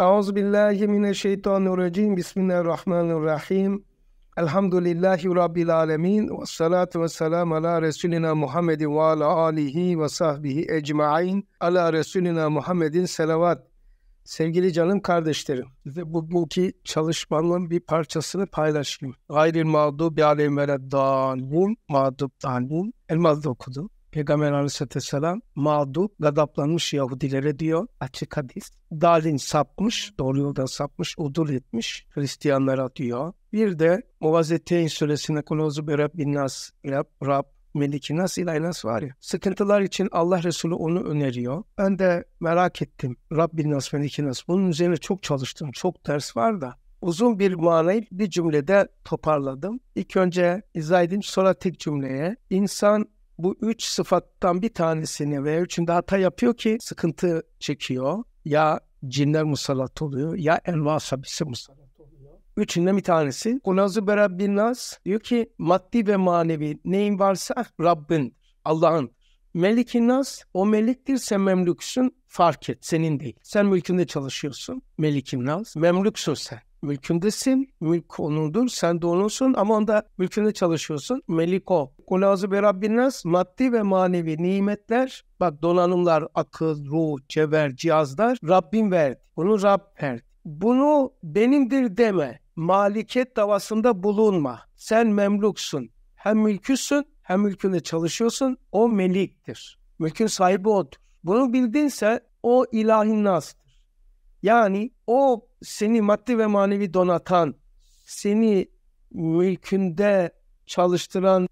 Euzu billahi mineşşeytanirracim. Bismillahirrahmanirrahim. Elhamdülillahi rabbil alamin. Ve salatu ve selam ala resulina Muhammedin ve ala alihi ve sahbihi ecmaîn. Ala resulina Muhammedin selavat. Sevgili canım kardeşlerim, size bugünkü çalışmanın bir parçasını paylaşayım. Gayril mağdubi aleyhim veleddalim, mağdub dalim. Elmaz'da okudum. Peygamber aleyhisselam mağdu, gadaplanmış Yahudilere diyor açık hadis. Dalin sapmış, doğru yoldan sapmış, udul etmiş Hristiyanlara diyor. Bir de Muvazeteyn suresinde kuluzu bi Rabbin nas, Rab, Rab Meliki Nas İlahi Nas var ya. Sıkıntılar için Allah Resulü onu öneriyor. Ben de merak ettim. Rabbin Nas Meliki Nas. Bunun üzerine çok çalıştım. Çok ders var da uzun bir manayı bir cümlede toparladım. İlk önce izah edeyim sonra tek cümleye. İnsan bu üç sıfattan bir tanesini veya üçünde hata yapıyor ki sıkıntı çekiyor. Ya cinler musallat oluyor ya enva sabisi musallat oluyor. Üçünde bir tanesi. Kunazu berabbin nas diyor ki maddi ve manevi neyin varsa Rabbin, Allah'ın. Melikin nas o meliktir memlüksün fark et senin değil. Sen mülkünde çalışıyorsun melikin nas memlüksün sen mülkündesin, mülk onundur, sen de onunsun ama onda mülkünde çalışıyorsun. Meliko, kulazı ve Rabbiniz, maddi ve manevi nimetler, bak donanımlar, akıl, ruh, cevher, cihazlar Rabbim verdi. Bunu Rab verdi. Bunu benimdir deme. Maliket davasında bulunma. Sen memluksun. Hem mülküsün hem mülkünde çalışıyorsun. O meliktir. Mülkün sahibi odur. Bunu bildinse o ilahi nastır. Yani o seni maddi ve manevi donatan, seni mülkünde çalıştıran,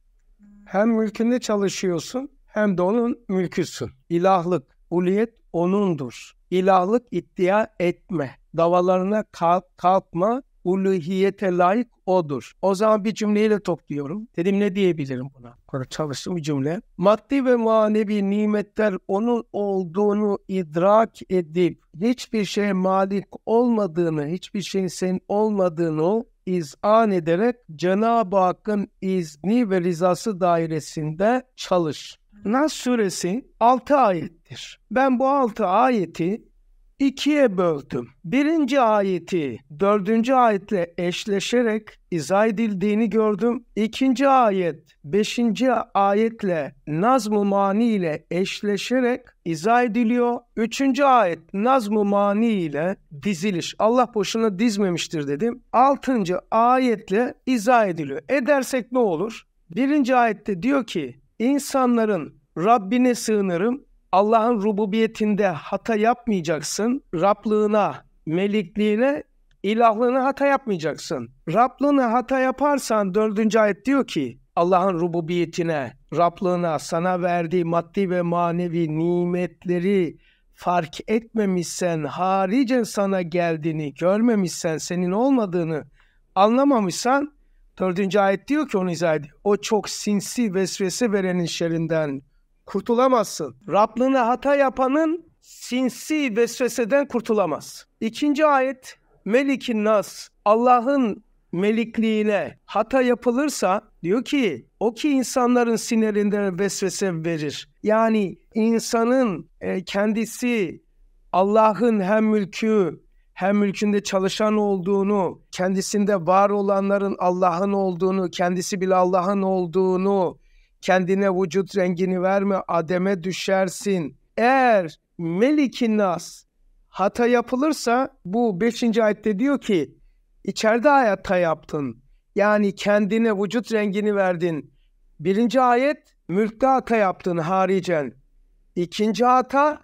hem mülkünde çalışıyorsun hem de onun mülküsün. İlahlık, uliyet onundur. İlahlık iddia etme. Davalarına kalk, kalkma uluhiyete layık odur. O zaman bir cümleyle topluyorum. Dedim ne diyebilirim buna? Sonra çalıştım bir cümle. Maddi ve manevi nimetler onun olduğunu idrak edip hiçbir şeye malik olmadığını, hiçbir şeyin senin olmadığını izan ederek Cenab-ı Hakk'ın izni ve rızası dairesinde çalış. Nas suresi 6 ayettir. Ben bu 6 ayeti ikiye böldüm. Birinci ayeti dördüncü ayetle eşleşerek izah edildiğini gördüm. İkinci ayet beşinci ayetle nazm-ı mani ile eşleşerek izah ediliyor. Üçüncü ayet nazm-ı mani ile diziliş. Allah boşuna dizmemiştir dedim. Altıncı ayetle izah ediliyor. Edersek ne olur? Birinci ayette diyor ki insanların Rabbine sığınırım. Allah'ın rububiyetinde hata yapmayacaksın. Rablığına, melikliğine, ilahlığına hata yapmayacaksın. Rablığına hata yaparsan dördüncü ayet diyor ki Allah'ın rububiyetine, Rablığına, sana verdiği maddi ve manevi nimetleri fark etmemişsen, haricen sana geldiğini görmemişsen, senin olmadığını anlamamışsan, dördüncü ayet diyor ki onu izah ediyor. O çok sinsi vesvese verenin şerinden kurtulamazsın. Rabbine hata yapanın sinsi vesveseden kurtulamaz. İkinci ayet Melik'in Nas Allah'ın melikliğine hata yapılırsa diyor ki o ki insanların sinirinde vesvese verir. Yani insanın e, kendisi Allah'ın hem mülkü hem mülkünde çalışan olduğunu, kendisinde var olanların Allah'ın olduğunu, kendisi bile Allah'ın olduğunu, kendine vücut rengini verme, ademe düşersin. Eğer melikin nas hata yapılırsa bu 5. ayette diyor ki içeride hayatta yaptın. Yani kendine vücut rengini verdin. Birinci ayet mülkte hata yaptın haricen. İkinci hata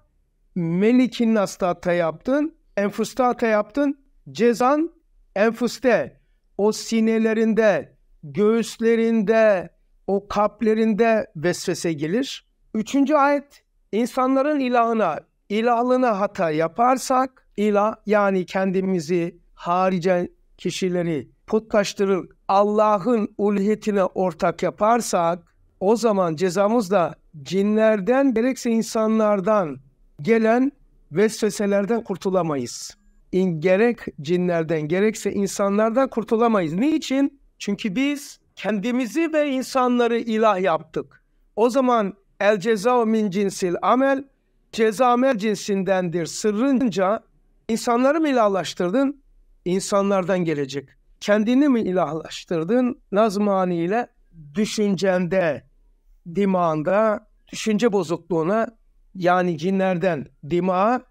melikin nasta hata yaptın. Enfusta hata yaptın. Cezan enfuste. O sinelerinde, göğüslerinde, o kalplerinde vesvese gelir. Üçüncü ayet insanların ilahına, ilahlığına hata yaparsak ilah yani kendimizi harice kişileri putlaştırır Allah'ın ulhiyetine ortak yaparsak o zaman cezamız da cinlerden gerekse insanlardan gelen vesveselerden kurtulamayız. İn gerek cinlerden gerekse insanlardan kurtulamayız. Niçin? Çünkü biz kendimizi ve insanları ilah yaptık. O zaman el ceza min cinsil amel ceza amel cinsindendir sırrınca insanları mı ilahlaştırdın? İnsanlardan gelecek. Kendini mi ilahlaştırdın? Nazmani ile düşüncende, dimağında, düşünce bozukluğuna yani cinlerden dimağa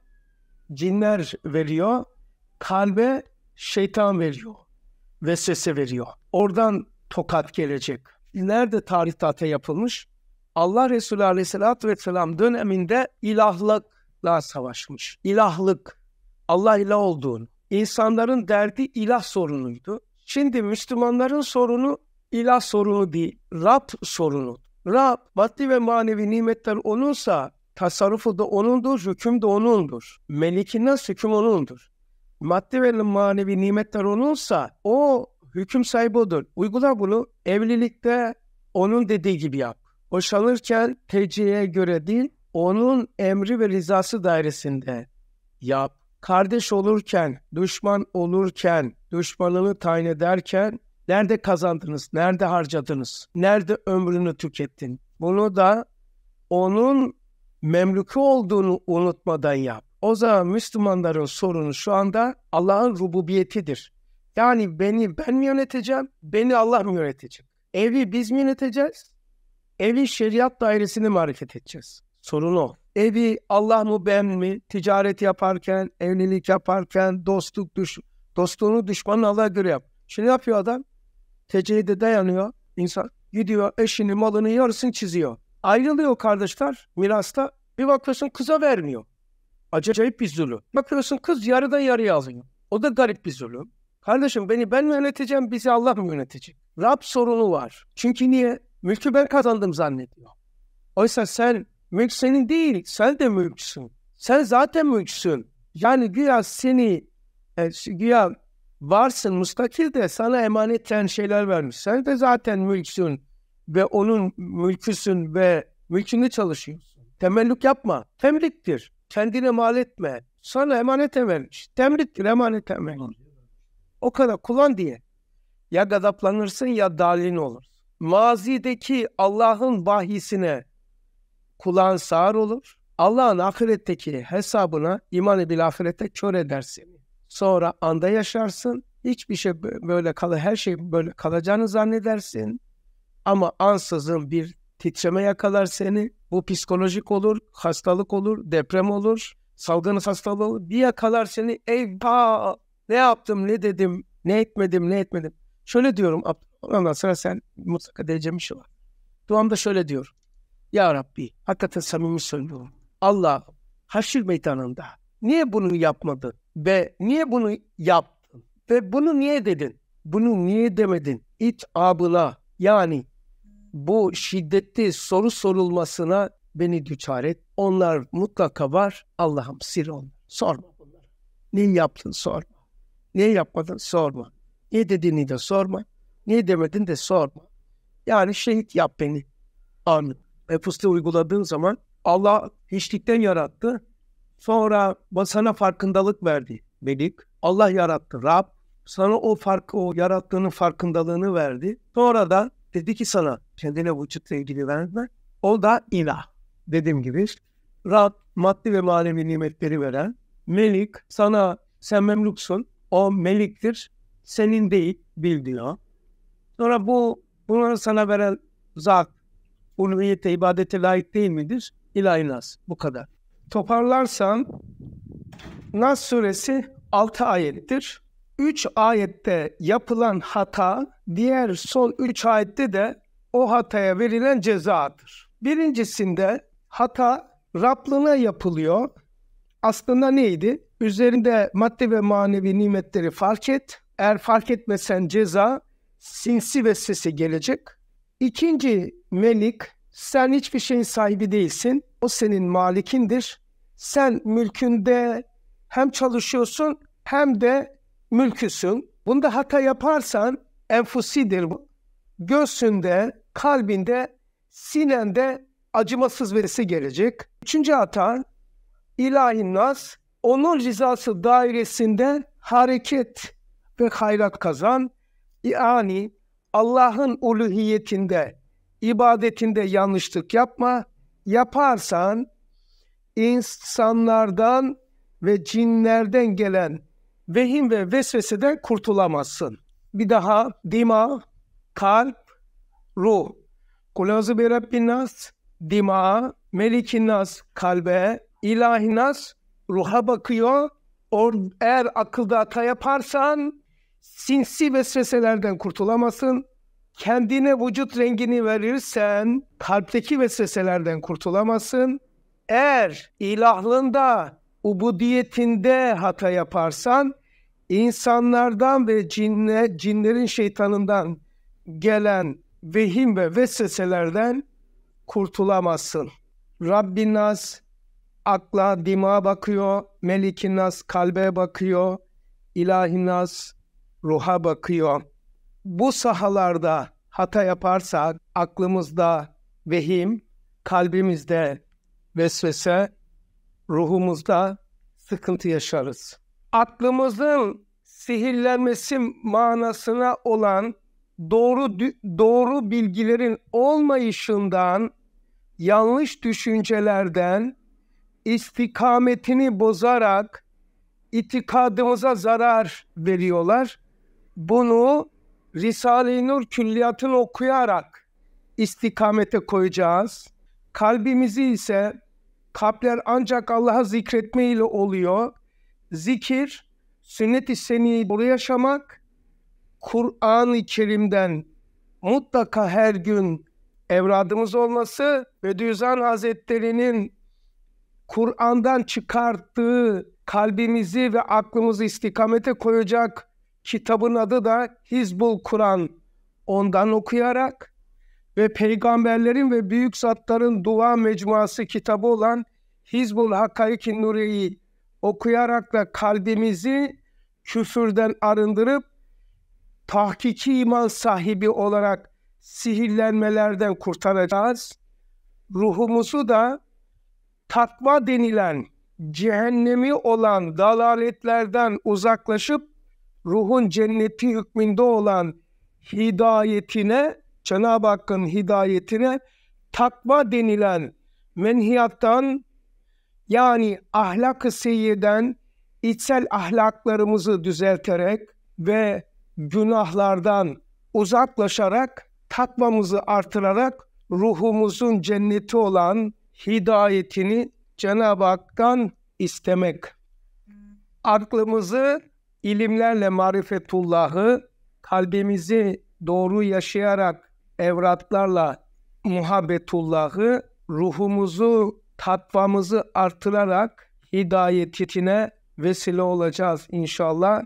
cinler veriyor, kalbe şeytan veriyor, vesvese veriyor. Oradan tokat gelecek. Nerede tarih tahta yapılmış? Allah Resulü Aleyhisselatü Vesselam döneminde ilahlıkla savaşmış. İlahlık, Allah ile olduğun. İnsanların derdi ilah sorunuydu. Şimdi Müslümanların sorunu ilah sorunu değil, Rab sorunu. Rab, maddi ve manevi nimetler onunsa tasarrufu da onundur, hüküm de onundur. Melikinden hüküm onundur. Maddi ve manevi nimetler onunsa o Hüküm sahibi odur. Uygula bunu. Evlilikte onun dediği gibi yap. Boşanırken teciye göre değil, onun emri ve rızası dairesinde yap. Kardeş olurken, düşman olurken, düşmanını tayin ederken nerede kazandınız, nerede harcadınız, nerede ömrünü tükettin? Bunu da onun memlükü olduğunu unutmadan yap. O zaman Müslümanların sorunu şu anda Allah'ın rububiyetidir. Yani beni ben mi yöneteceğim, beni Allah mı yönetecek? Evi biz mi yöneteceğiz? Evi şeriat dairesini mi hareket edeceğiz? Sorun o. Evi Allah mı ben mi? Ticaret yaparken, evlilik yaparken, dostluk düş dostluğunu düşmanın Allah'a göre yap. Şimdi ne yapıyor adam? Tecehide dayanıyor insan. Gidiyor eşini, malını yarısını çiziyor. Ayrılıyor kardeşler mirasta. Bir bakıyorsun kıza vermiyor. Acayip bir zulüm. Bakıyorsun kız yarıda yarıya alıyor. O da garip bir zulüm. Kardeşim beni ben mi yöneteceğim, bizi Allah mı yönetecek? Rab sorunu var. Çünkü niye? Mülkü ben kazandım zannediyor. Oysa sen, mülk senin değil, sen de mülksün. Sen zaten mülksün. Yani güya seni, e, güya varsın müstakil de sana emanetlen şeyler vermiş. Sen de zaten mülksün ve onun mülküsün ve mülkünde çalışıyorsun. Temellük yapma. Temliktir. Kendine mal etme. Sana emanet vermiş. Temliktir, emanet vermiş. O kadar kullan diye. Ya gazaplanırsın ya dalin olur. Mazideki Allah'ın vahisine kulağın sağır olur. Allah'ın ahiretteki hesabına imanı bil ahirette kör eder Sonra anda yaşarsın. Hiçbir şey böyle kalı, her şey böyle kalacağını zannedersin. Ama ansızın bir titreme yakalar seni. Bu psikolojik olur, hastalık olur, deprem olur, salgın hastalığı olur. Bir yakalar seni eyvah ne yaptım, ne dedim, ne etmedim, ne etmedim. Şöyle diyorum Ondan sonra sen mutlaka diyeceğim bir şey var. Duamda şöyle diyor. Ya Rabbi, hakikaten samimi söylüyorum. Allah haşir meydanında niye bunu yapmadın? Ve niye bunu yaptın? Ve bunu niye dedin? Bunu niye demedin? İç abıla yani bu şiddetli soru sorulmasına beni düçar et. Onlar mutlaka var. Allah'ım sir onu. Sorma bunları. Ne yaptın sorma. Niye yapmadın? Sorma. Niye dediğini de sorma. Niye demedin de sorma. Yani şehit yap beni. Anı. Ve uyguladığın zaman Allah hiçlikten yarattı. Sonra sana farkındalık verdi Melik. Allah yarattı Rab. Sana o farkı, o yarattığının farkındalığını verdi. Sonra da dedi ki sana kendine vücutla ilgili verme. O da ilah. Dediğim gibi Rab maddi ve manevi nimetleri veren. Melik sana sen memluksun. O meliktir, senin değil bil diyor. Sonra bu bunu sana veren zat, ulviyete, ibadete layık değil midir? İlahi nas. Bu kadar. Toparlarsan Nas suresi 6 ayettir. 3 ayette yapılan hata diğer son 3 ayette de o hataya verilen cezadır. Birincisinde hata Rablına yapılıyor. Aslında neydi? Üzerinde maddi ve manevi nimetleri fark et. Eğer fark etmesen ceza, sinsi ve sesi gelecek. İkinci melik, sen hiçbir şeyin sahibi değilsin. O senin malikindir. Sen mülkünde hem çalışıyorsun hem de mülküsün. Bunda hata yaparsan enfusidir bu. Göğsünde, kalbinde, sinende acımasız verisi gelecek. Üçüncü hata ilahi nas onun rızası dairesinde hareket ve hayrat kazan, yani Allah'ın uluhiyetinde, ibadetinde yanlışlık yapma, yaparsan insanlardan ve cinlerden gelen vehim ve vesveseden kurtulamazsın. Bir daha dima, kalp, ruh. Kulazı bi Rabbinas, dima, melikinas, kalbe, ilahinas, ruha bakıyor. Or, eğer akılda hata yaparsan sinsi vesveselerden kurtulamasın. Kendine vücut rengini verirsen kalpteki vesveselerden kurtulamasın. Eğer ilahlığında, ubudiyetinde hata yaparsan insanlardan ve cinle, cinlerin şeytanından gelen vehim ve vesveselerden kurtulamazsın. Rabbin Naz akla, dima bakıyor. Melik-i Nas kalbe bakıyor. İlahi Nas ruha bakıyor. Bu sahalarda hata yaparsak aklımızda vehim, kalbimizde vesvese, ruhumuzda sıkıntı yaşarız. Aklımızın sihirlenmesi manasına olan doğru doğru bilgilerin olmayışından, yanlış düşüncelerden istikametini bozarak itikadımıza zarar veriyorlar. Bunu Risale-i Nur külliyatını okuyarak istikamete koyacağız. Kalbimizi ise kalpler ancak Allah'a zikretme ile oluyor. Zikir, sünnet-i seniyi doğru yaşamak, Kur'an-ı Kerim'den mutlaka her gün evradımız olması, Bediüzzaman Hazretleri'nin Kur'an'dan çıkarttığı kalbimizi ve aklımızı istikamete koyacak kitabın adı da Hizbul Kur'an. Ondan okuyarak ve peygamberlerin ve büyük zatların dua mecmuası kitabı olan Hizbul Hakayki Nuri'yi okuyarak da kalbimizi küfürden arındırıp tahkiki iman sahibi olarak sihirlenmelerden kurtaracağız. Ruhumuzu da takva denilen cehennemi olan dalaletlerden uzaklaşıp ruhun cenneti hükmünde olan hidayetine, Cenab-ı Hakk'ın hidayetine takva denilen menhiyattan yani ahlak-ı seyyeden içsel ahlaklarımızı düzelterek ve günahlardan uzaklaşarak takvamızı artırarak ruhumuzun cenneti olan hidayetini Cenab-ı Hak'tan istemek. Aklımızı ilimlerle marifetullahı, kalbimizi doğru yaşayarak evratlarla muhabbetullahı, ruhumuzu, tatvamızı artırarak hidayetine vesile olacağız inşallah.